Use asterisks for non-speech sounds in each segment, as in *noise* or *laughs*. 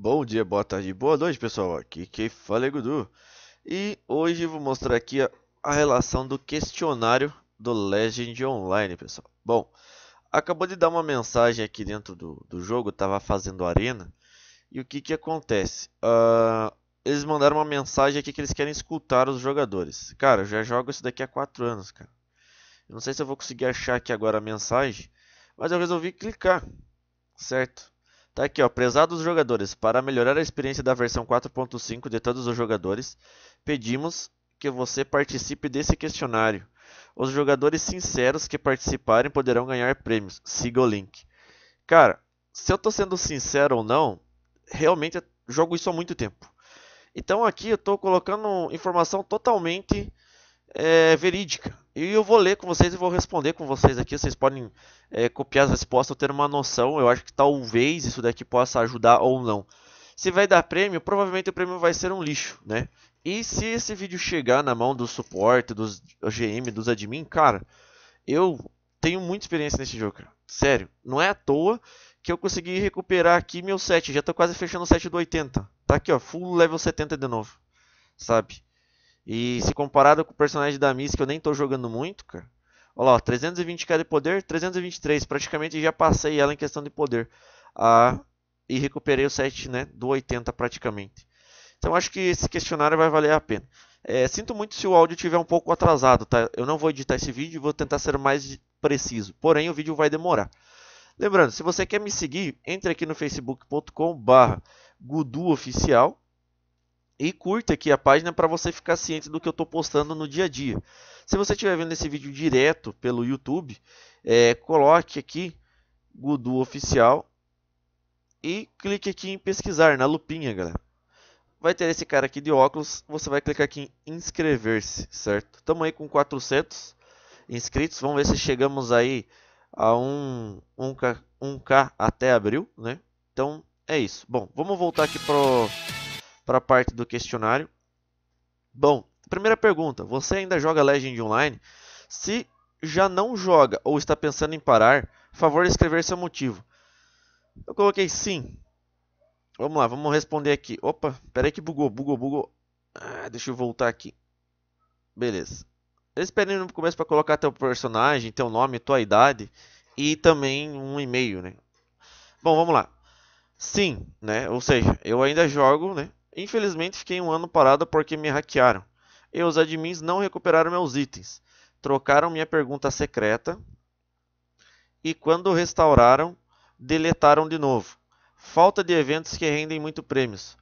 Bom dia, boa tarde, boa noite pessoal, aqui quem fala é Gudu E hoje vou mostrar aqui a, a, relação do questionário do Legend Online pessoal Bom, acabou de dar uma mensagem aqui dentro do, do jogo, Tava fazendo arena E o que que acontece? Uh, eles mandaram uma mensagem aqui que eles querem escutar os jogadores Cara, eu já jogo isso daqui há 4 anos, cara eu Não sei se eu vou conseguir achar aqui agora a mensagem Mas eu resolvi clicar, certo? Tá aqui, ó, prezados jogadores, para melhorar a experiência da versão 4.5 de todos os jogadores, pedimos que você participe desse questionário. Os jogadores sinceros que participarem poderão ganhar prêmios. Siga o link. Cara, se eu tô sendo sincero ou não, realmente jogo isso há muito tempo. Então aqui eu tô colocando informação totalmente é, verídica. E eu vou ler com vocês e vou responder com vocês aqui. Vocês podem é, copiar as respostas ou ter uma noção. Eu acho que talvez isso daqui possa ajudar ou não. Se vai dar prêmio, provavelmente o prêmio vai ser um lixo, né? E se esse vídeo chegar na mão do suporte, dos GM, dos admin, cara, eu tenho muita experiência nesse jogo, cara. Sério, não é à toa que eu consegui recuperar aqui meu set. Já tô quase fechando o set do 80. Tá aqui, ó, full level 70 de novo, sabe? E se comparado com o personagem da Miss, que eu nem tô jogando muito, cara. Olha lá, 320k de poder, 323. Praticamente já passei ela em questão de poder. Ah, e recuperei o set né, do 80 praticamente. Então acho que esse questionário vai valer a pena. É, sinto muito se o áudio estiver um pouco atrasado, tá? Eu não vou editar esse vídeo e vou tentar ser mais preciso. Porém, o vídeo vai demorar. Lembrando, se você quer me seguir, entre aqui no facebook.com barra oficial e curta aqui a página para você ficar ciente do que eu estou postando no dia a dia. Se você estiver vendo esse vídeo direto pelo YouTube, é, coloque aqui Gudu Oficial e clique aqui em pesquisar, na lupinha, galera. Vai ter esse cara aqui de óculos, você vai clicar aqui em inscrever-se, certo? Estamos aí com 400 inscritos, vamos ver se chegamos aí a um, 1K, k até abril, né? Então, é isso. Bom, vamos voltar aqui pro para a parte do questionário. Bom, primeira pergunta: você ainda joga Legend Online? Se já não joga ou está pensando em parar, favor escrever seu motivo. Eu coloquei sim. Vamos lá, vamos responder aqui. Opa, peraí que bugou, bugou, bugou. Ah, deixa eu voltar aqui. Beleza. Eles pedem no começo para colocar teu personagem, teu nome, tua idade e também um e-mail, né? Bom, vamos lá. Sim, né? Ou seja, eu ainda jogo, né? Infelizmente fiquei um ano parado porque me hackearam. E os admins não recuperaram meus itens. Trocaram minha pergunta secreta. E quando restauraram, deletaram de novo. Falta de eventos que rendem muito prêmios,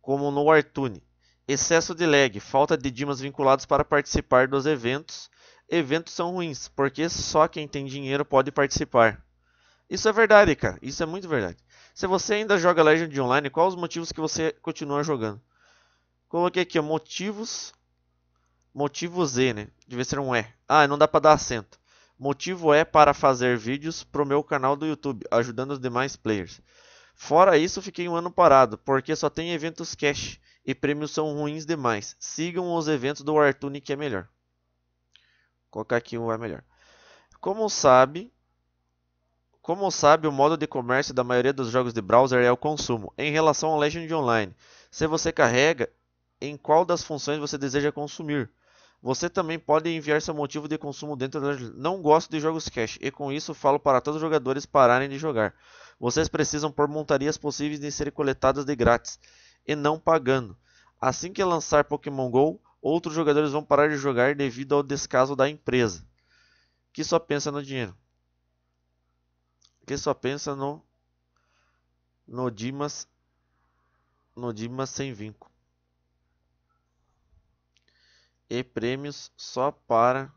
como no Artune. Excesso de lag, falta de dimas vinculados para participar dos eventos. Eventos são ruins, porque só quem tem dinheiro pode participar. Isso é verdade, cara. Isso é muito verdade. Se você ainda joga Legend Online, quais os motivos que você continua jogando? Coloquei aqui, ó, motivos. Motivo Z, né? Deve ser um E. Ah, não dá para dar acento. Motivo é para fazer vídeos pro meu canal do YouTube, ajudando os demais players. Fora isso, fiquei um ano parado, porque só tem eventos cash e prêmios são ruins demais. Sigam os eventos do Artune que é melhor. Vou colocar aqui um é melhor. Como sabe, como sabe, o modo de comércio da maioria dos jogos de browser é o consumo. Em relação ao Legend Online, se você carrega, em qual das funções você deseja consumir? Você também pode enviar seu motivo de consumo dentro da. Não gosto de jogos cash, e com isso falo para todos os jogadores pararem de jogar. Vocês precisam por montarias possíveis de serem coletadas de grátis, e não pagando. Assim que lançar Pokémon GO, outros jogadores vão parar de jogar devido ao descaso da empresa, que só pensa no dinheiro que só pensa no no Dimas no Dimas sem vinco e prêmios só para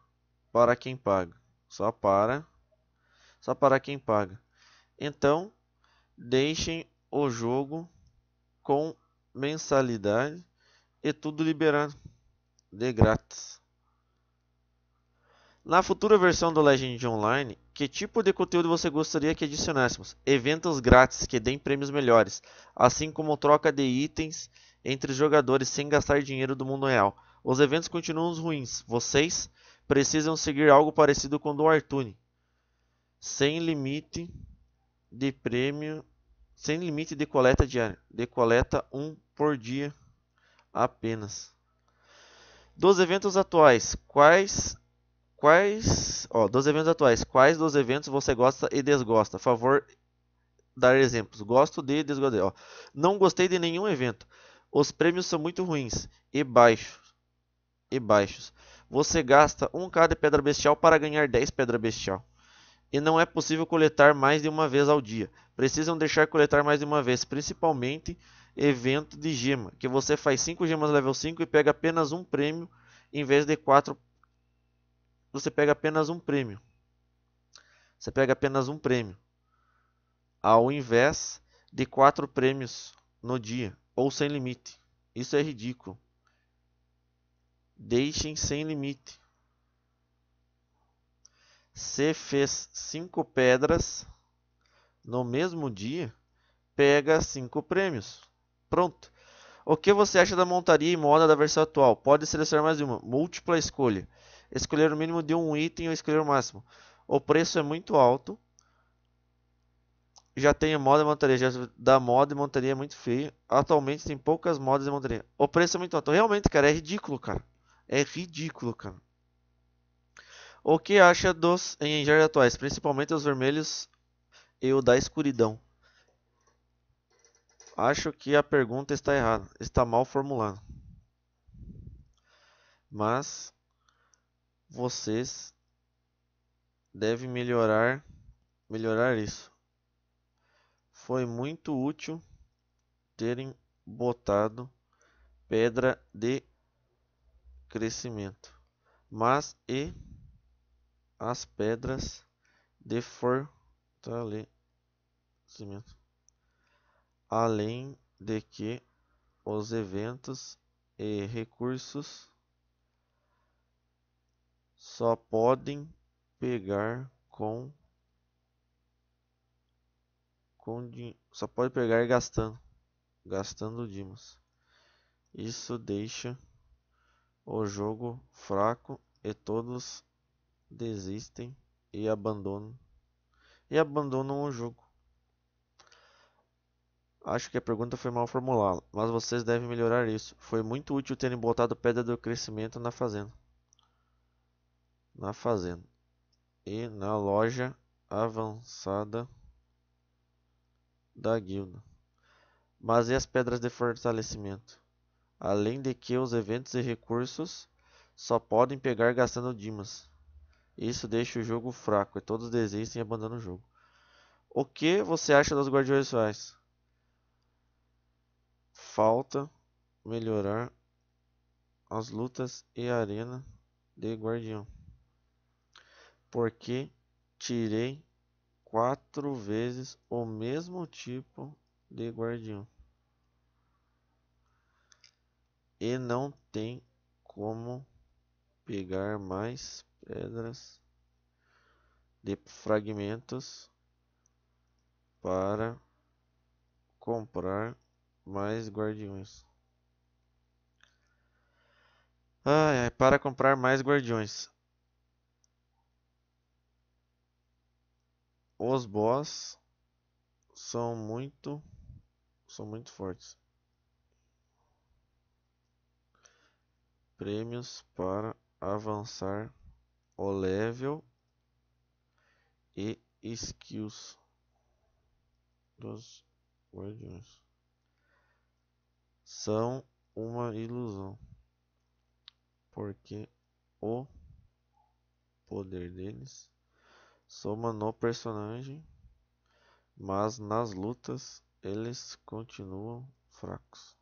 para quem paga só para só para quem paga então deixem o jogo com mensalidade e tudo liberado de grátis na futura versão do Legend Online que tipo de conteúdo você gostaria que adicionássemos? Eventos grátis que deem prêmios melhores, assim como troca de itens entre jogadores sem gastar dinheiro do mundo real. Os eventos continuam ruins. Vocês precisam seguir algo parecido com o do Artune. Sem limite de prêmio, sem limite de coleta diária, de coleta um por dia apenas. Dos eventos atuais, quais Quais. Ó, dos eventos atuais, quais dos eventos você gosta e desgosta? Favor dar exemplos. Gosto de desgosto. Ó, não gostei de nenhum evento. Os prêmios são muito ruins e baixos. E baixos. Você gasta 1k de pedra bestial para ganhar 10 pedra bestial. E não é possível coletar mais de uma vez ao dia. Precisam deixar coletar mais de uma vez, principalmente evento de gema, que você faz 5 gemas level 5 e pega apenas um prêmio em vez de 4 você pega apenas um prêmio. Você pega apenas um prêmio. Ao invés de quatro prêmios no dia ou sem limite. Isso é ridículo. Deixem sem limite. Se fez cinco pedras no mesmo dia, pega cinco prêmios. Pronto. O que você acha da montaria e moda da versão atual? Pode selecionar mais uma. Múltipla escolha escolher o mínimo de um item ou escolher o máximo. O preço é muito alto. Já tem moda e montaria. Já da moda e montaria é muito feio. Atualmente tem poucas modas e montaria. O preço é muito alto. Realmente, cara, é ridículo, cara. É ridículo, cara. O que acha dos engenheiros atuais? Principalmente os vermelhos e o da escuridão. Acho que a pergunta está errada. Está mal formulada. Mas vocês devem melhorar melhorar isso. Foi muito útil terem botado pedra de crescimento, mas e as pedras de fortalecimento. Além de que os eventos e recursos só podem pegar com, com só pode pegar gastando gastando dimos. Isso deixa o jogo fraco e todos desistem e abandonam e abandonam o jogo. Acho que a pergunta foi mal formulada, mas vocês devem melhorar isso. Foi muito útil terem botado pedra do crescimento na fazenda na fazenda e na loja avançada da guilda. Mas e as pedras de fortalecimento? Além de que os eventos e recursos só podem pegar gastando dimas. Isso deixa o jogo fraco e todos desistem e abandonam o jogo. O que você acha dos guardiões sociais? Falta melhorar as lutas e a arena de guardião porque tirei quatro vezes o mesmo tipo de guardião e não tem como pegar mais pedras de fragmentos para comprar mais guardiões. Ah, é para comprar mais guardiões. os boss são muito são muito fortes. Prêmios para avançar o level e skills dos guardiões são uma ilusão, porque o poder deles soma no personagem, mas nas lutas eles continuam fracos.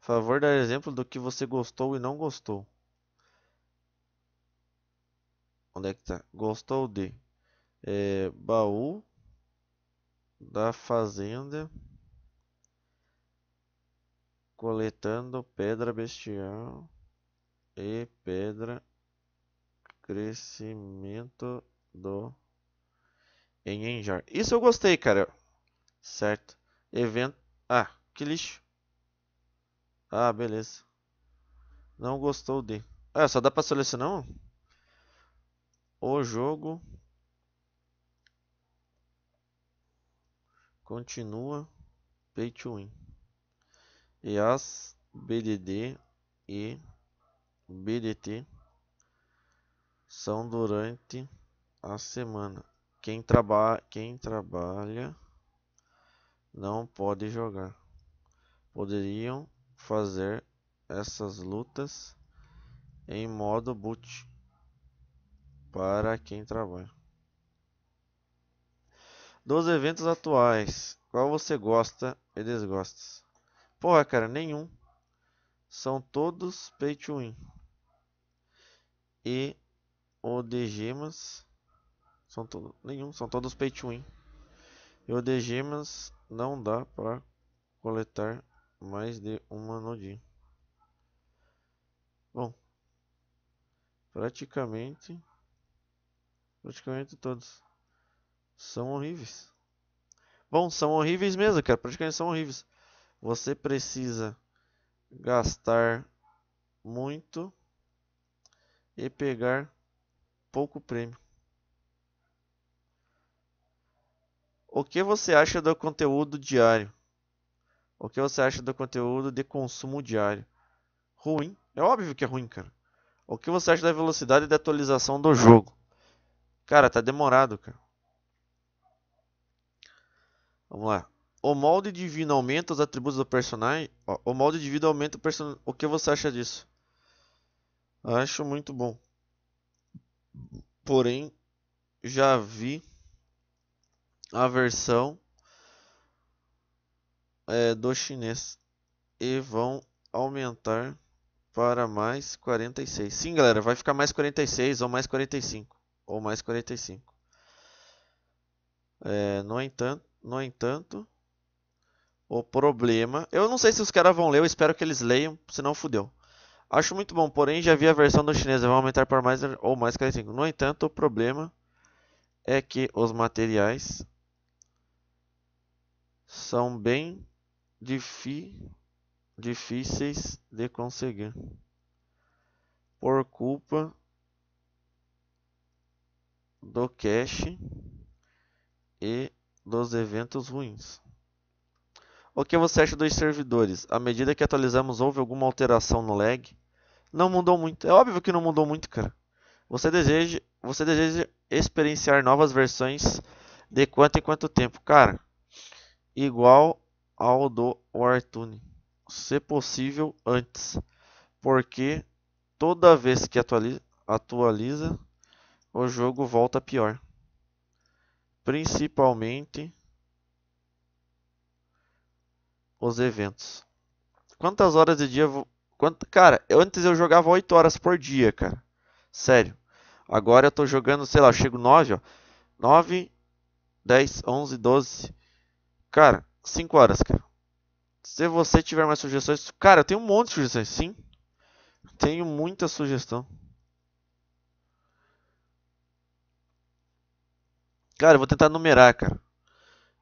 Favor dar exemplo do que você gostou e não gostou. Onde é que tá? Gostou de é, baú da fazenda coletando pedra bestial e pedra Crescimento do em Enjar. Isso eu gostei, cara. Certo. Evento. Ah, que lixo. Ah, beleza. Não gostou de. Ah, só dá pra selecionar O jogo. Continua. Pay to win. E as BDD e BDT são durante a semana. Quem, traba quem trabalha não pode jogar. Poderiam fazer essas lutas em modo boot para quem trabalha. Dos eventos atuais, qual você gosta e desgosta? Porra, cara, nenhum. São todos pay to win. E o de gemas. São todos. Nenhum, são todos pay to win. E o de gemas não dá para coletar mais de uma nodinha. Bom, praticamente, praticamente todos são horríveis. Bom, são horríveis mesmo, cara. Praticamente são horríveis. Você precisa gastar muito e pegar pouco prêmio. O que você acha do conteúdo diário? O que você acha do conteúdo de consumo diário? Ruim? É óbvio que é ruim, cara. O que você acha da velocidade de atualização do jogo? Cara, tá demorado, cara. Vamos lá. O molde divino aumenta os atributos do personagem. O molde divino aumenta o personagem. O que você acha disso? Acho muito bom porém já vi a versão é, do chinês e vão aumentar para mais 46. Sim, galera, vai ficar mais 46 ou mais 45 ou mais 45. É, no entanto, no entanto, o problema, eu não sei se os caras vão ler, eu espero que eles leiam, senão fudeu. Acho muito bom, porém já vi a versão do chinesa, vai aumentar para mais ou mais 45. No entanto, o problema é que os materiais são bem difíceis de conseguir. Por culpa do cache e dos eventos ruins. O que você acha dos servidores? À medida que atualizamos, houve alguma alteração no lag? não mudou muito. É óbvio que não mudou muito, cara. Você deseja, você deseja experienciar novas versões de quanto em quanto tempo, cara? Igual ao do Wartune, se possível antes, porque toda vez que atualiza, atualiza o jogo volta pior. Principalmente os eventos. Quantas horas de dia Quanto, cara, antes eu jogava 8 horas por dia, cara. Sério. Agora eu tô jogando, sei lá, eu chego 9, ó. 9, 10, 11, 12. Cara, 5 horas, cara. Se você tiver mais sugestões. Cara, eu tenho um monte de sugestões, sim. Tenho muita sugestão. Cara, eu vou tentar numerar, cara.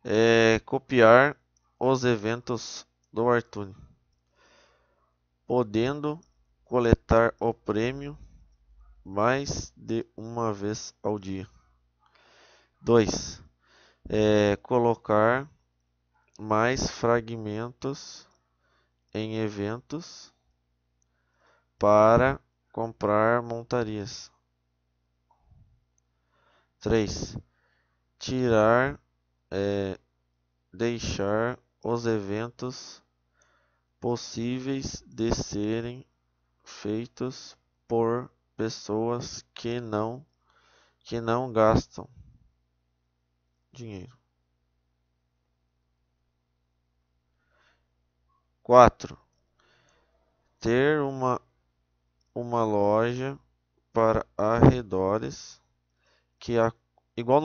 É, copiar os eventos do Artune podendo coletar o prêmio mais de uma vez ao dia. 2. É, colocar mais fragmentos em eventos para comprar montarias. 3. Tirar, é, deixar os eventos possíveis de serem feitos por pessoas que não que não gastam dinheiro. 4. Ter uma uma loja para arredores que a, igual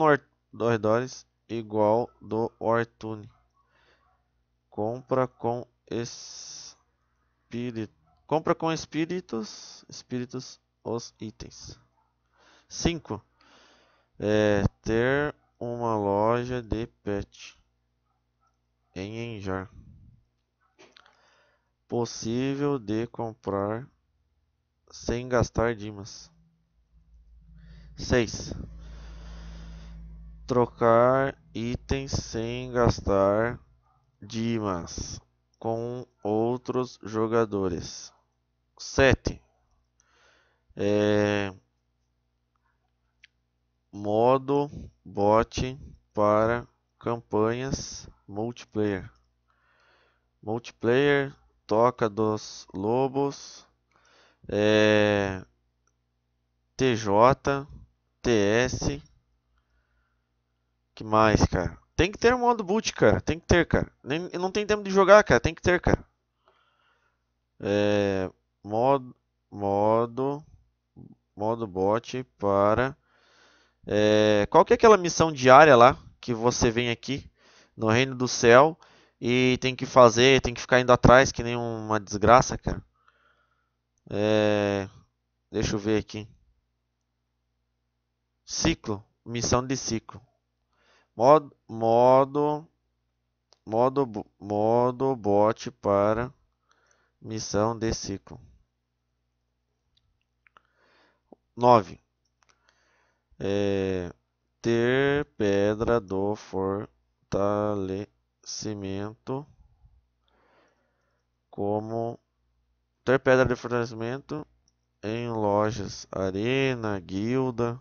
no arredores igual do Ortune. Compra com espírito. Compra com espíritos, espíritos os itens. 5. É, ter uma loja de pet em Enjar. Possível de comprar sem gastar dimas. 6. Trocar itens sem gastar dimas com outros jogadores. 7. É, modo bot para campanhas multiplayer. Multiplayer, Toca dos Lobos, é, TJ, TS, que mais, cara? Tem que ter modo boot, cara. Tem que ter, cara. Nem, não tem tempo de jogar, cara. Tem que ter, cara. É, modo, modo, modo bot para. É, qual que é aquela missão diária lá que você vem aqui no Reino do Céu e tem que fazer, tem que ficar indo atrás que nem uma desgraça, cara. É, deixa eu ver aqui. Ciclo, missão de ciclo modo modo modo modo bot para missão de ciclo 9 é, ter pedra do fortalecimento como ter pedra de fortalecimento em lojas arena guilda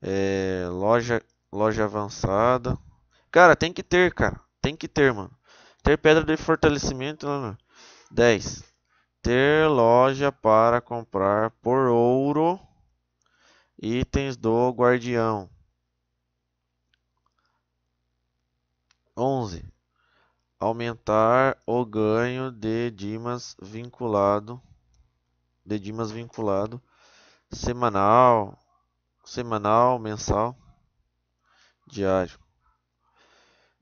é, loja Loja avançada. Cara, tem que ter, cara. Tem que ter, mano. Ter pedra de fortalecimento, né, mano. 10. Ter loja para comprar por ouro itens do guardião. 11. Aumentar o ganho de dimas vinculado de dimas vinculado semanal, semanal, mensal diário.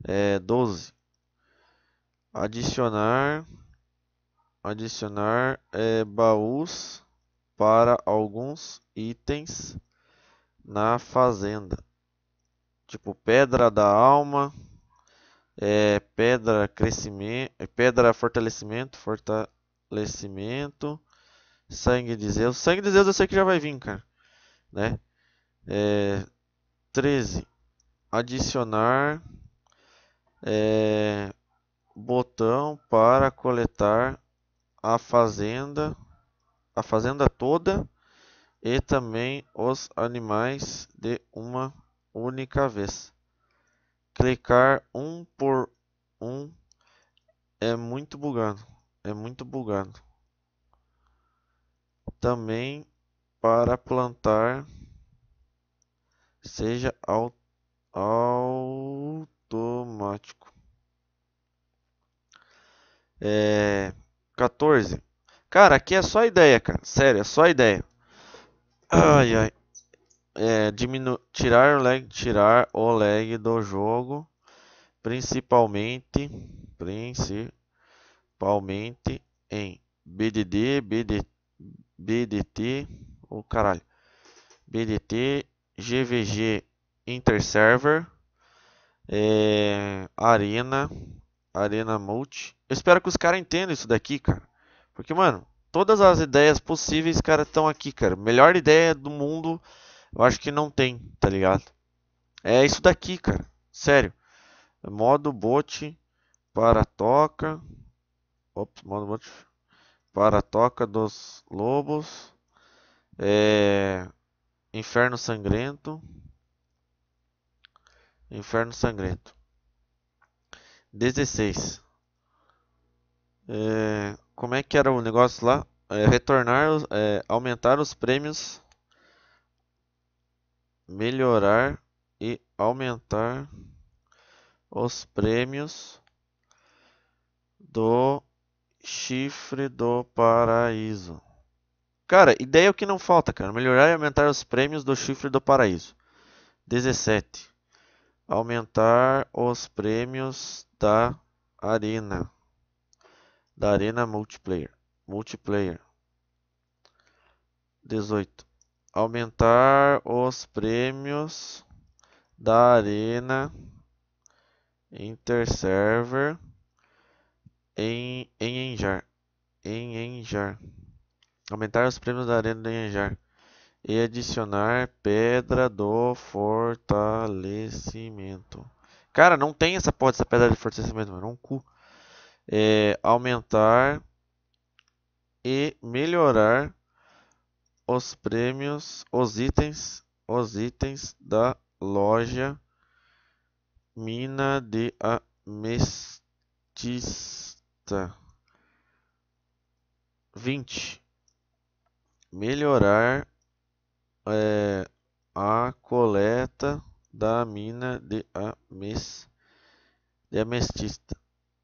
É, 12. Adicionar adicionar é, baús para alguns itens na fazenda. Tipo pedra da alma, é, pedra crescimento, é, pedra fortalecimento, fortalecimento, sangue de Zeus. Sangue de Zeus eu sei que já vai vir, cara, né? É, 13 adicionar é, botão para coletar a fazenda, a fazenda toda e também os animais de uma única vez. Clicar um por um é muito bugado, é muito bugado. Também para plantar seja automático automático. É, 14. Cara, aqui é só ideia, cara. Sério, é só ideia. Ai, ai. É, diminu tirar o lag, tirar o lag do jogo, principalmente, principalmente em BDD, BD, BDT, o oh, caralho, BDT, GVG Interserver, é, Arena, Arena Multi. Eu espero que os caras entendam isso daqui, cara. Porque, mano, todas as ideias possíveis, cara, estão aqui, cara. Melhor ideia do mundo, eu acho que não tem, tá ligado? É isso daqui, cara. Sério. Modo bot para toca. Ops, modo bot para toca dos lobos. É... Inferno sangrento. Inferno Sangrento. 16. É, como é que era o negócio lá? É, retornar, é, aumentar os prêmios, melhorar e aumentar os prêmios do chifre do paraíso. Cara, ideia é o que não falta, cara. Melhorar e aumentar os prêmios do chifre do paraíso. 17 aumentar os prêmios da arena da arena multiplayer multiplayer 18 aumentar os prêmios da arena interserver em em Enjar em Enjar aumentar os prêmios da arena de Enjar e adicionar pedra do fortalecimento. Cara, não tem essa porra dessa pedra de fortalecimento, mano. É um cu. É, aumentar e melhorar os prêmios, os itens, os itens da loja Mina de Amestista. 20. Melhorar é, a coleta da mina de, ames, de Ametista.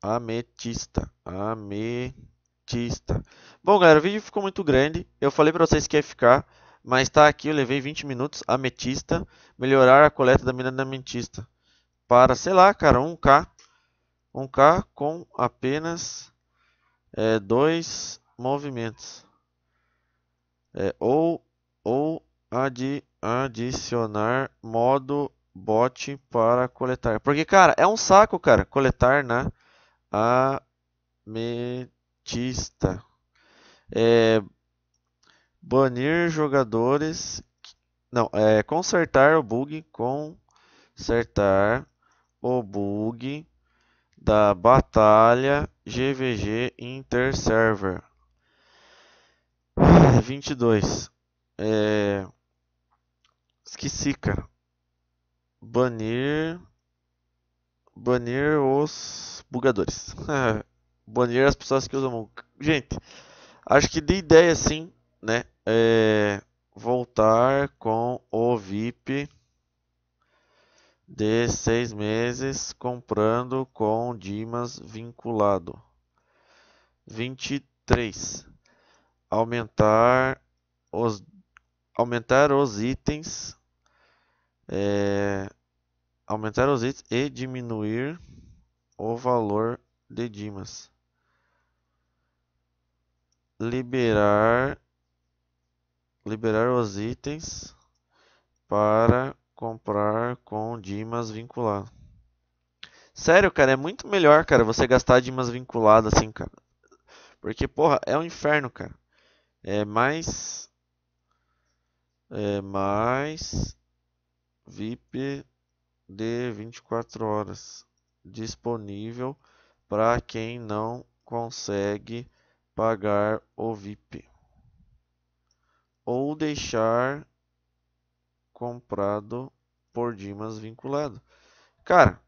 Ametista. Bom, galera, o vídeo ficou muito grande. Eu falei para vocês que ia ficar, mas tá aqui. Eu levei 20 minutos. Ametista. Melhorar a coleta da mina de ametista. Para, sei lá, cara, 1K. 1K com apenas é, dois movimentos. É, ou, ou adi adicionar modo bot para coletar. Porque, cara, é um saco, cara, coletar né ametista. É, banir jogadores. Não, é consertar o bug. Consertar o bug da batalha GVG Interserver. 22. *sighs* É, Esqueci, cara. Banir. Banir os bugadores. *laughs* banir as pessoas que usam Gente, acho que de ideia sim, né? É voltar com o VIP de seis meses comprando com Dimas vinculado. 23. Aumentar os aumentar os itens é, aumentar os itens e diminuir o valor de dimas. Liberar, liberar os itens para comprar com dimas vinculado. Sério, cara, é muito melhor, cara, você gastar dimas vinculado assim, cara. Porque, porra, é um inferno, cara. É mais... É mais... VIP de 24 horas disponível para quem não consegue pagar o VIP ou deixar comprado por Dimas vinculado. Cara,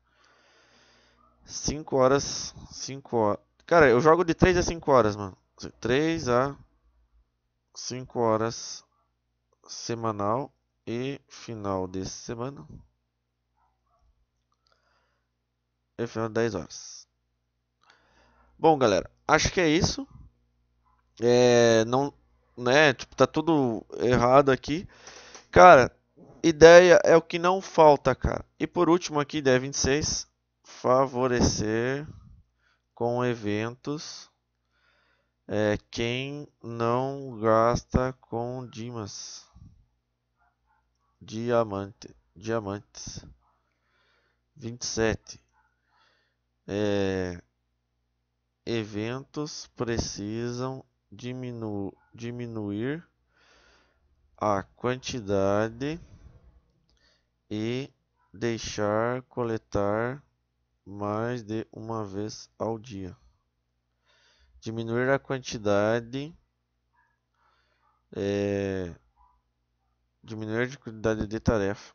5 horas, 5 horas. Cara, eu jogo de 3 a 5 horas, mano. 3 a 5 horas semanal e final de semana. E final de 10 horas. Bom, galera, acho que é isso. É, não, né, tipo, tá tudo errado aqui. Cara, ideia é o que não falta, cara. E por último aqui, ideia 26, favorecer com eventos é, quem não gasta com Dimas diamante, diamantes. 27. É, eventos precisam diminu, diminuir a quantidade e deixar coletar mais de uma vez ao dia. Diminuir a quantidade é, Diminuir a dificuldade de tarefa.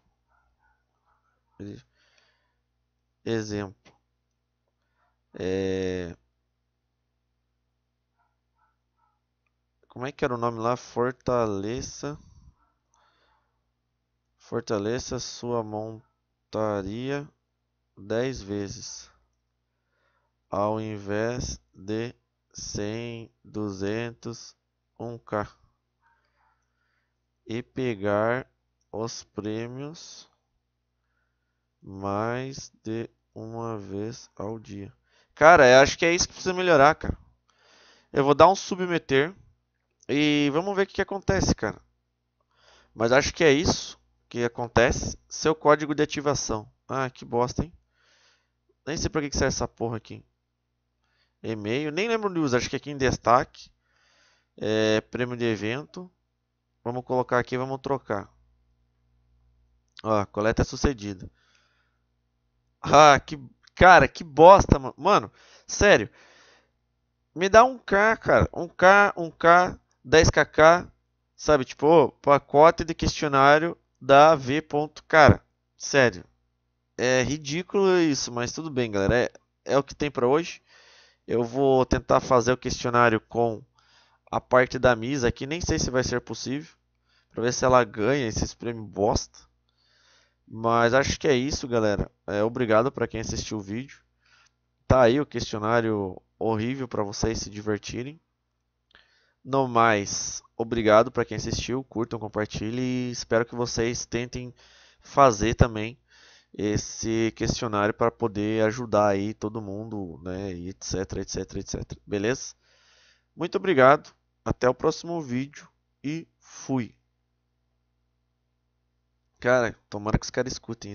Exemplo. É... Como é que era o nome lá? Fortaleça. Fortaleça sua montaria 10 vezes. Ao invés de 100, 200, 1k e pegar os prêmios mais de uma vez ao dia. Cara, eu acho que é isso que precisa melhorar, cara. Eu vou dar um submeter e vamos ver o que, que acontece, cara. Mas acho que é isso que acontece. Seu código de ativação. Ah, que bosta, hein? Nem sei pra que, que serve essa porra aqui. E-mail, nem lembro de usar. acho que aqui em destaque. É, prêmio de evento. Vamos colocar aqui, vamos trocar. Ó, coleta é sucedida. Ah, que cara, que bosta, mano. Mano, sério. Me dá um K, cara. Um K, um K, 10kk, sabe? Tipo, pacote de questionário da V. Cara, sério. É ridículo isso, mas tudo bem, galera. É, é o que tem para hoje. Eu vou tentar fazer o questionário com a parte da misa aqui. Nem sei se vai ser possível. Pra ver se ela ganha esses prêmios bosta. Mas acho que é isso, galera. É, obrigado para quem assistiu o vídeo. Tá aí o questionário horrível para vocês se divertirem. No mais, obrigado para quem assistiu. Curtam, compartilhem e espero que vocês tentem fazer também esse questionário para poder ajudar aí todo mundo, né, e etc, etc, etc. Beleza? Muito obrigado. Até o próximo vídeo e fui. Cara, tomara que os caras escutem.